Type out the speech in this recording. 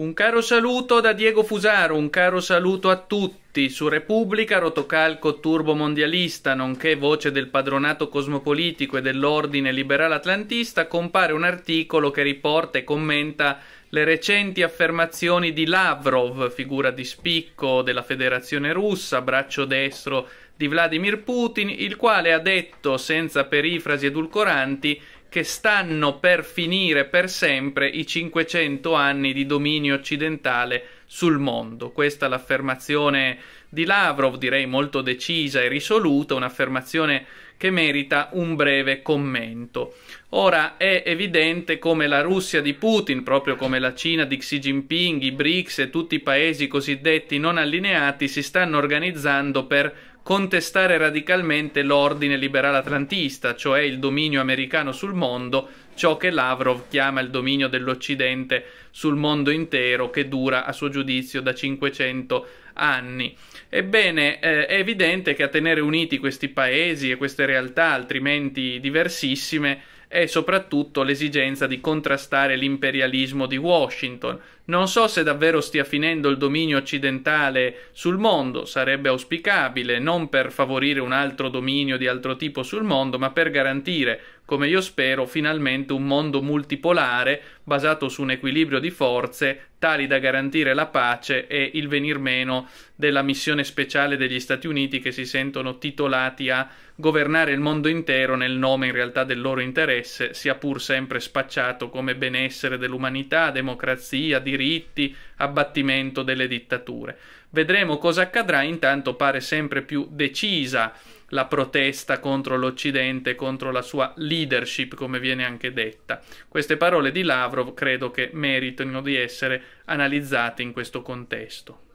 Un caro saluto da Diego Fusaro, un caro saluto a tutti su Repubblica, Rotocalco Turbo Mondialista, nonché voce del padronato cosmopolitico e dell'ordine liberale atlantista, compare un articolo che riporta e commenta le recenti affermazioni di Lavrov, figura di spicco della Federazione russa, braccio destro di Vladimir Putin, il quale ha detto, senza perifrasi edulcoranti, che stanno per finire per sempre i 500 anni di dominio occidentale sul mondo. Questa è l'affermazione di Lavrov, direi molto decisa e risoluta, un'affermazione che merita un breve commento. Ora è evidente come la Russia di Putin, proprio come la Cina di Xi Jinping, i BRICS e tutti i paesi cosiddetti non allineati si stanno organizzando per contestare radicalmente l'ordine liberale atlantista, cioè il dominio americano sul mondo, ciò che Lavrov chiama il dominio dell'Occidente sul mondo intero che dura a suo giudizio da 500 anni. Ebbene, eh, è evidente che a tenere uniti questi paesi e queste realtà altrimenti diversissime è soprattutto l'esigenza di contrastare l'imperialismo di Washington. Non so se davvero stia finendo il dominio occidentale sul mondo, sarebbe auspicabile, non per favorire un altro dominio di altro tipo sul mondo, ma per garantire come io spero, finalmente un mondo multipolare basato su un equilibrio di forze tali da garantire la pace e il venir meno della missione speciale degli Stati Uniti che si sentono titolati a governare il mondo intero nel nome in realtà del loro interesse, sia pur sempre spacciato come benessere dell'umanità, democrazia, diritti, abbattimento delle dittature. Vedremo cosa accadrà, intanto pare sempre più decisa la protesta contro l'Occidente, contro la sua leadership, come viene anche detta. Queste parole di Lavrov credo che meritino di essere analizzate in questo contesto.